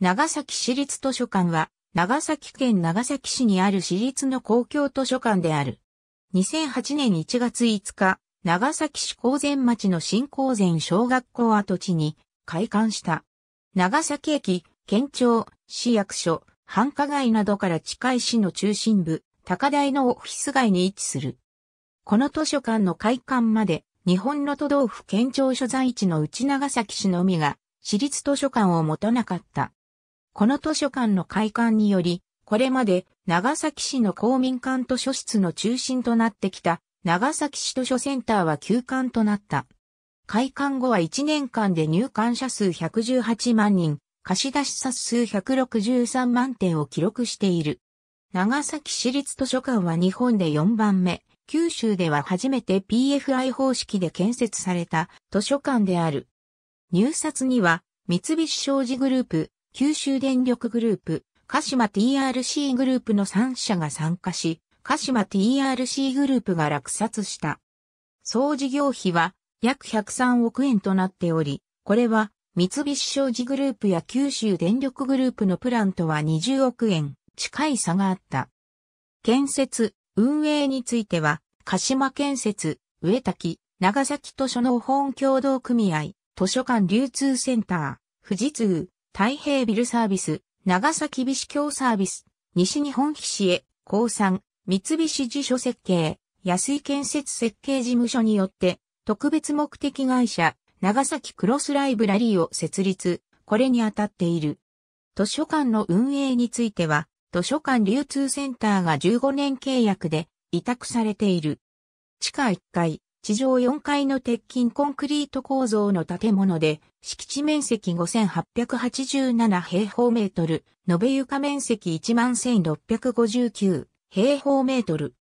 長崎市立図書館は、長崎県長崎市にある市立の公共図書館である。2008年1月5日、長崎市高前町の新高前小学校跡地に開館した。長崎駅、県庁、市役所、繁華街などから近い市の中心部、高台のオフィス街に位置する。この図書館の開館まで、日本の都道府県庁所在地の内長崎市のみが、市立図書館を持たなかった。この図書館の開館により、これまで長崎市の公民館図書室の中心となってきた長崎市図書センターは休館となった。開館後は1年間で入館者数118万人、貸出冊数163万点を記録している。長崎市立図書館は日本で4番目、九州では初めて PFI 方式で建設された図書館である。入札には三菱商事グループ、九州電力グループ、鹿島 TRC グループの3社が参加し、鹿島 TRC グループが落札した。総事業費は約103億円となっており、これは三菱商事グループや九州電力グループのプランとは20億円近い差があった。建設、運営については、鹿島建設、植滝、長崎図書の本共同組合、図書館流通センター、富士通、太平ビルサービス、長崎美子協サービス、西日本菱市へ、高山、三菱地所設計、安井建設設計事務所によって、特別目的会社、長崎クロスライブラリーを設立、これに当たっている。図書館の運営については、図書館流通センターが15年契約で委託されている。地下1階、地上4階の鉄筋コンクリート構造の建物で、敷地面積5887平方メートル、延べ床面積11659平方メートル。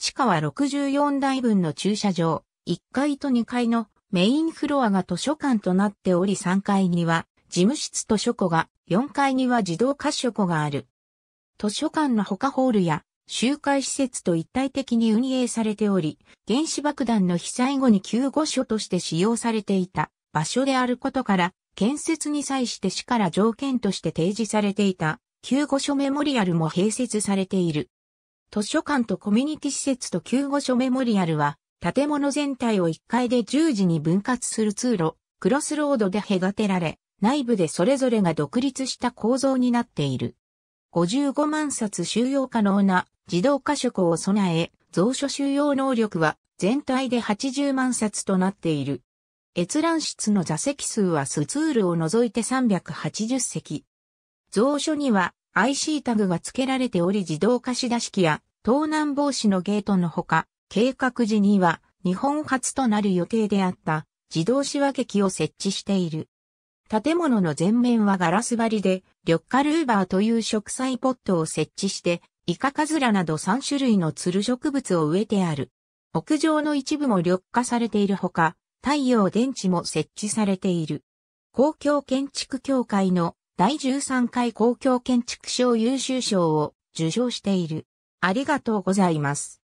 地下は64台分の駐車場、1階と2階のメインフロアが図書館となっており3階には事務室と書庫が、4階には自動貸書庫がある。図書館の他ホールや集会施設と一体的に運営されており、原子爆弾の被災後に救護所として使用されていた場所であることから、建設に際して市から条件として提示されていた救護所メモリアルも併設されている。図書館とコミュニティ施設と救護所メモリアルは、建物全体を1階で10時に分割する通路、クロスロードで隔てられ、内部でそれぞれが独立した構造になっている。55万冊収容可能な自動化食を備え、蔵書収容能力は全体で80万冊となっている。閲覧室の座席数はスツールを除いて380席。蔵書には IC タグが付けられており自動貸し出し機や盗難防止のゲートのほか、計画時には日本初となる予定であった自動仕分け機を設置している。建物の前面はガラス張りで、緑化ルーバーという植栽ポットを設置してイカカズラなど3種類のつる植物を植えてある。屋上の一部も緑化されているほか、太陽電池も設置されている。公共建築協会の第13回公共建築賞優秀賞を受賞している。ありがとうございます。